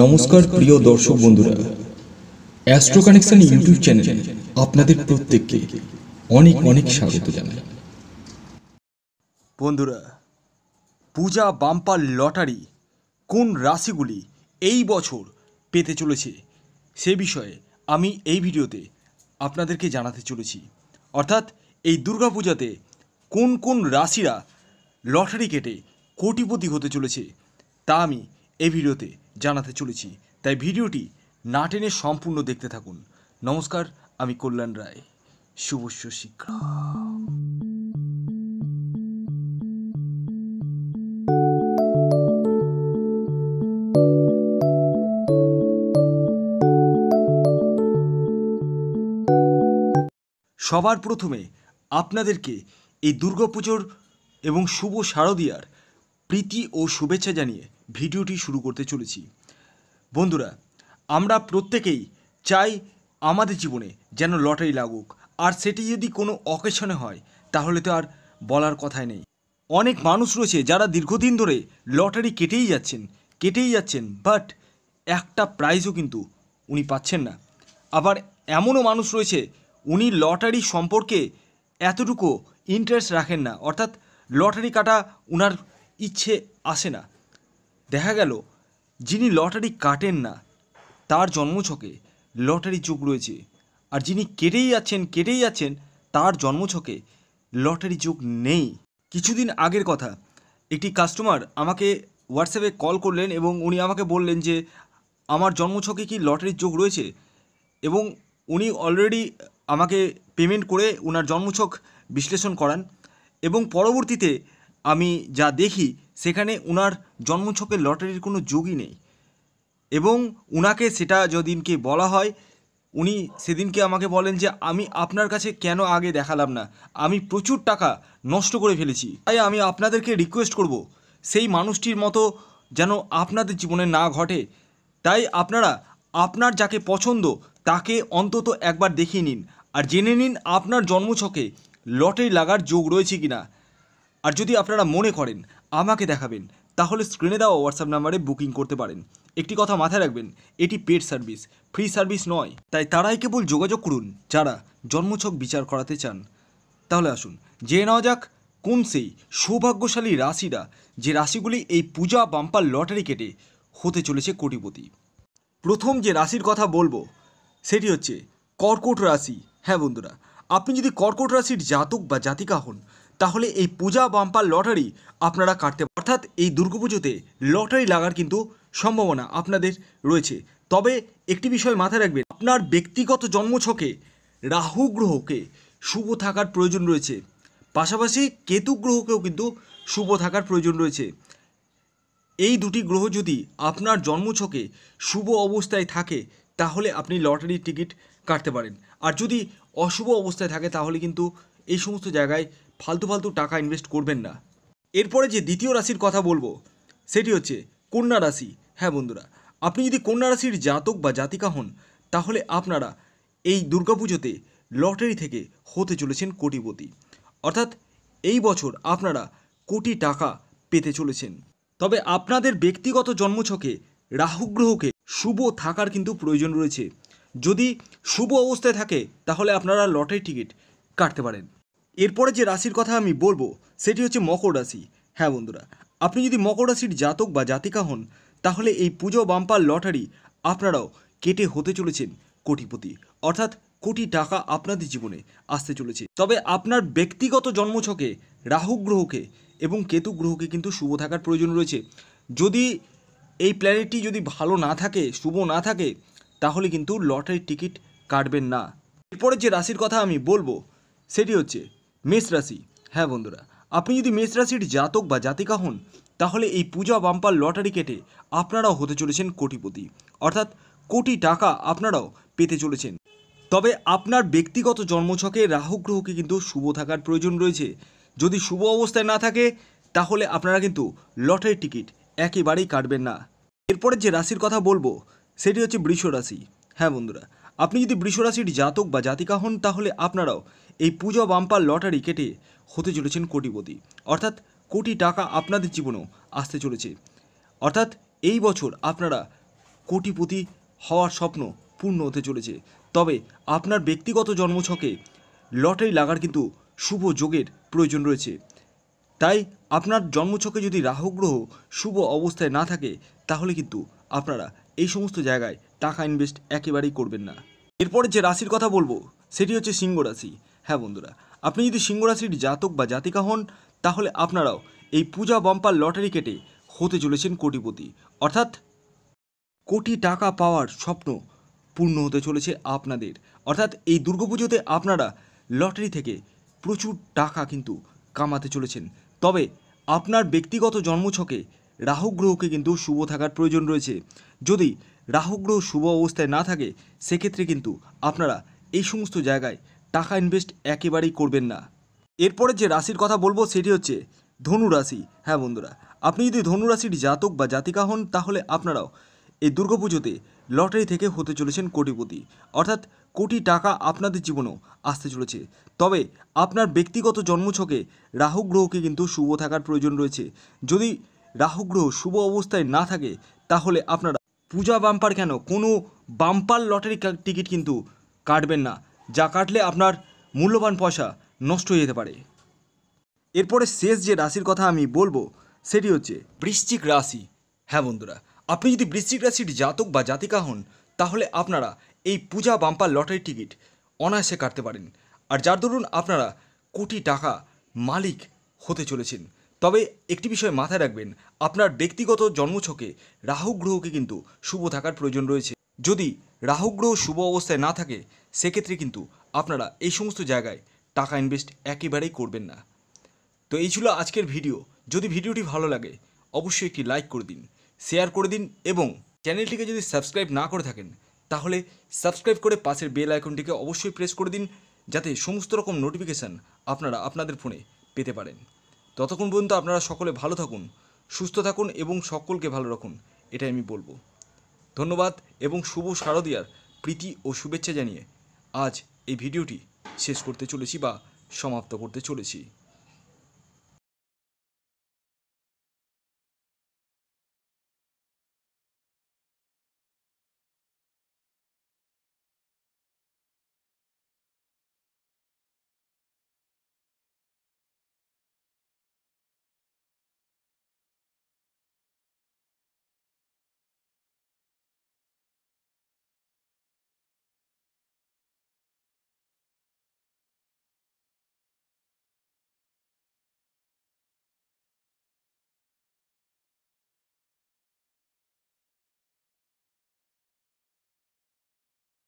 নমস্কার প্রিয় দর্শক বন্ধুরা অ্যাস্ট্রো কানেকশন ইউটিউব চ্যানেলে আপনাদের প্রত্যেককে অনেক অনেক স্বাগত জানাই বন্ধুরা পূজা বাম্পার লটারি কোন রাশিগুলি এই বছর পেতে চলেছে সে বিষয়ে আমি এই ভিডিওতে আপনাদেরকে জানাতে চলেছি অর্থাৎ এই দুর্গাপূজাতে কোন কোন রাশিরা লটারি কেটে কোটিপতি হতে চলেছে তা আমি এই ভিডিওতে জানাতে চলেছি তাই ভিডিওটি না টেনে সম্পূর্ণ দেখতে থাকুন নমস্কার আমি কল্যাণ রায় শুভস্য শিক্ষা সবার প্রথমে আপনাদেরকে এই দুর্গাপুজোর এবং শুভ শারদীয়ার প্রীতি ও শুভেচ্ছা জানিয়ে ভিডিওটি শুরু করতে চলেছি বন্ধুরা আমরা প্রত্যেকেই চাই আমাদের জীবনে যেন লটারি লাগুক আর সেটি যদি কোনো অকেশনে হয় তাহলে তো আর বলার কথাই নেই অনেক মানুষ রয়েছে যারা দীর্ঘদিন ধরে লটারি কেটেই যাচ্ছেন কেটেই যাচ্ছেন বাট একটা প্রাইজও কিন্তু উনি পাচ্ছেন না আবার এমনও মানুষ রয়েছে উনি লটারি সম্পর্কে এতটুকু ইন্টারেস্ট রাখেন না অর্থাৎ লটারি কাটা উনার ইচ্ছে আসে না দেখা গেল যিনি লটারি কাটেন না তার জন্মছকে লটারি চোখ রয়েছে আর যিনি কেটেই যাচ্ছেন কেটেই যাচ্ছেন তার জন্মছকে লটারি চোখ নেই কিছুদিন আগের কথা একটি কাস্টমার আমাকে হোয়াটসঅ্যাপে কল করলেন এবং উনি আমাকে বললেন যে আমার জন্মছকে কি লটারির যোগ রয়েছে এবং উনি অলরেডি আমাকে পেমেন্ট করে ওনার জন্মছক বিশ্লেষণ করান এবং পরবর্তীতে আমি যা দেখি সেখানে ওনার জন্মছকের লটারির কোনো যোগই নেই এবং ওনাকে সেটা যদিনকে বলা হয় উনি সেদিনকে আমাকে বলেন যে আমি আপনার কাছে কেন আগে দেখালাম না আমি প্রচুর টাকা নষ্ট করে ফেলেছি তাই আমি আপনাদেরকে রিকোয়েস্ট করব সেই মানুষটির মতো যেন আপনাদের জীবনে না ঘটে তাই আপনারা আপনার যাকে পছন্দ তাকে অন্তত একবার দেখিয়ে নিন আর জেনে নিন আপনার জন্মছকে লটারি লাগার যোগ রয়েছে কি না আর যদি আপনারা মনে করেন আমাকে দেখাবেন তাহলে স্ক্রিনে দেওয়া হোয়াটসঅ্যাপ নাম্বারে বুকিং করতে পারেন একটি কথা মাথায় রাখবেন এটি পেড সার্ভিস ফ্রি সার্ভিস নয় তাই তারাই কেবল যোগাযোগ করুন যারা জন্মছক বিচার করাতে চান তাহলে আসুন যে নেওয়া যাক কোন সেই সৌভাগ্যশালী রাশিরা যে রাশিগুলি এই পূজা বাম্পার লটারি কেটে হতে চলেছে কোটিপতি প্রথম যে রাশির কথা বলবো সেটি হচ্ছে কর্কট রাশি হ্যাঁ বন্ধুরা আপনি যদি কর্কট রাশির জাতক বা জাতিকা হন তাহলে এই পূজা বাম্পার লটারি আপনারা কাটতে অর্থাৎ এই দুর্গাপুজোতে লটারি লাগার কিন্তু সম্ভাবনা আপনাদের রয়েছে তবে একটি বিষয় মাথায় রাখবেন আপনার ব্যক্তিগত জন্মছকে রাহু গ্রহকে শুভ থাকার প্রয়োজন রয়েছে পাশাপাশি কেতু গ্রহকেও কিন্তু শুভ থাকার প্রয়োজন রয়েছে এই দুটি গ্রহ যদি আপনার জন্মছকে শুভ অবস্থায় থাকে তাহলে আপনি লটারির টিকিট কাটতে পারেন আর যদি অশুভ অবস্থায় থাকে তাহলে কিন্তু এই সমস্ত জায়গায় ফালতু ফালতু টাকা ইনভেস্ট করবেন না এরপরে যে দ্বিতীয় রাশির কথা বলবো সেটি হচ্ছে কন্যা রাশি হ্যাঁ বন্ধুরা আপনি যদি কন্যা রাশির জাতক বা জাতিকা হন তাহলে আপনারা এই দুর্গাপুজোতে লটারি থেকে হতে চলেছেন কোটিপতি অর্থাৎ এই বছর আপনারা কোটি টাকা পেতে চলেছেন তবে আপনাদের ব্যক্তিগত জন্মছকে রাহুগ্রহকে শুভ থাকার কিন্তু প্রয়োজন রয়েছে যদি শুভ অবস্থায় থাকে তাহলে আপনারা লটারি টিকিট কাটতে পারেন এরপরে যে রাশির কথা আমি বলবো সেটি হচ্ছে মকর রাশি হ্যাঁ বন্ধুরা আপনি যদি মকর রাশির জাতক বা জাতিকা হন তাহলে এই পুজো বাম্পার লটারি আপনারাও কেটে হতে চলেছেন কোটিপতি অর্থাৎ কোটি টাকা আপনাদের জীবনে আসতে চলেছে তবে আপনার ব্যক্তিগত জন্মছকে রাহু গ্রহকে এবং কেতু গ্রহকে কিন্তু শুভ থাকার প্রয়োজন রয়েছে যদি এই প্ল্যানেটটি যদি ভালো না থাকে শুভ না থাকে তাহলে কিন্তু লটারির টিকিট কাটবেন না এরপরে যে রাশির কথা আমি বলবো সেটি হচ্ছে মেষ রাশি হ্যাঁ বন্ধুরা আপনি যদি মেষ রাশির জাতক বা জাতিকা হন তাহলে এই পূজা বাম্পার লটারি কেটে আপনারাও হতে চলেছেন কোটিপতি অর্থাৎ কোটি টাকা আপনারাও পেতে চলেছেন তবে আপনার ব্যক্তিগত জন্মছকে রাহু গ্রহকে কিন্তু শুভ থাকার প্রয়োজন রয়েছে যদি শুভ অবস্থায় না থাকে তাহলে আপনারা কিন্তু লটারির টিকিট একেবারেই কাটবেন না এরপরে যে রাশির কথা বলবো সেটি হচ্ছে বৃষ রাশি হ্যাঁ বন্ধুরা আপনি যদি বৃষরাশির জাতক বা জাতিকা হন তাহলে আপনারাও এই পূজা বাম্পার লটারি কেটে হতে চলেছেন কোটিপতি অর্থাৎ কোটি টাকা আপনাদের জীবনেও আসতে চলেছে অর্থাৎ এই বছর আপনারা কোটিপতি হওয়ার স্বপ্ন পূর্ণ হতে চলেছে তবে আপনার ব্যক্তিগত জন্মছকে লটারি লাগার কিন্তু শুভ যোগের প্রয়োজন রয়েছে তাই আপনার জন্মছকে যদি রাহুগ্রহ গ্রহ শুভ অবস্থায় না থাকে তাহলে কিন্তু আপনারা এই সমস্ত জায়গায় টাকা ইনভেস্ট একেবারেই করবেন না এরপরে যে রাশির কথা বলবো সেটি হচ্ছে সিংহ রাশি হ্যাঁ বন্ধুরা আপনি যদি সিংহ রাশির জাতক বা জাতিকা হন তাহলে আপনারাও এই পূজা বাম্পার লটারি কেটে হতে চলেছেন কোটিপতি অর্থাৎ কোটি টাকা পাওয়ার স্বপ্ন পূর্ণ হতে চলেছে আপনাদের অর্থাৎ এই দুর্গাপুজোতে আপনারা লটারি থেকে প্রচুর টাকা কিন্তু কামাতে চলেছেন তবে আপনার ব্যক্তিগত জন্মছকে রাহু গ্রহকে কিন্তু শুভ থাকার প্রয়োজন রয়েছে যদি রাহু গ্রহ শুভ অবস্থায় না থাকে সেক্ষেত্রে কিন্তু আপনারা এই সমস্ত জায়গায় টাকা ইনভেস্ট একেবারেই করবেন না এরপরে যে রাশির কথা বলবো সেটি হচ্ছে ধনু রাশি হ্যাঁ বন্ধুরা আপনি যদি ধনু রাশির জাতক বা জাতিকা হন তাহলে আপনারাও এই দুর্গাপুজোতে লটারি থেকে হতে চলেছেন কোটিপতি অর্থাৎ কোটি টাকা আপনাদের জীবনেও আসতে চলেছে তবে আপনার ব্যক্তিগত জন্মছকে রাহু গ্রহকে কিন্তু শুভ থাকার প্রয়োজন রয়েছে যদি রাহুগ্রহ শুভ অবস্থায় না থাকে তাহলে আপনারা পূজা বাম্পার কেন কোনো বাম্পার লটারি টিকিট কিন্তু কাটবেন না যা কাটলে আপনার মূল্যবান পয়সা নষ্ট হয়ে যেতে পারে এরপরে শেষ যে রাশির কথা আমি বলবো সেটি হচ্ছে বৃশ্চিক রাশি হ্যাঁ বন্ধুরা আপনি যদি বৃশ্চিক রাশির জাতক বা জাতিকা হন তাহলে আপনারা এই পূজা বাম্পার লটারি টিকিট অনায়াসে কাটতে পারেন আর যার দরুন আপনারা কোটি টাকা মালিক হতে চলেছেন তবে একটি বিষয় মাথায় রাখবেন আপনার ব্যক্তিগত জন্মছকে রাহু গ্রহকে কিন্তু শুভ থাকার প্রয়োজন রয়েছে যদি রাহু গ্রহ শুভ অবস্থায় না থাকে সেক্ষেত্রে কিন্তু আপনারা এই সমস্ত জায়গায় টাকা ইনভেস্ট একেবারেই করবেন না তো এই ছিল আজকের ভিডিও যদি ভিডিওটি ভালো লাগে অবশ্যই একটি লাইক করে দিন শেয়ার করে দিন এবং চ্যানেলটিকে যদি সাবস্ক্রাইব না করে থাকেন তাহলে সাবস্ক্রাইব করে পাশের বেল আইকনটিকে অবশ্যই প্রেস করে দিন যাতে সমস্ত রকম নোটিফিকেশান আপনারা আপনাদের ফোনে পেতে পারেন ততক্ষণ পর্যন্ত আপনারা সকলে ভালো থাকুন সুস্থ থাকুন এবং সকলকে ভালো রাখুন এটাই আমি বলবো ধন্যবাদ এবং শুভ শারদীয়ার প্রীতি ও শুভেচ্ছা জানিয়ে আজ এই ভিডিওটি শেষ করতে চলেছি বা সমাপ্ত করতে চলেছি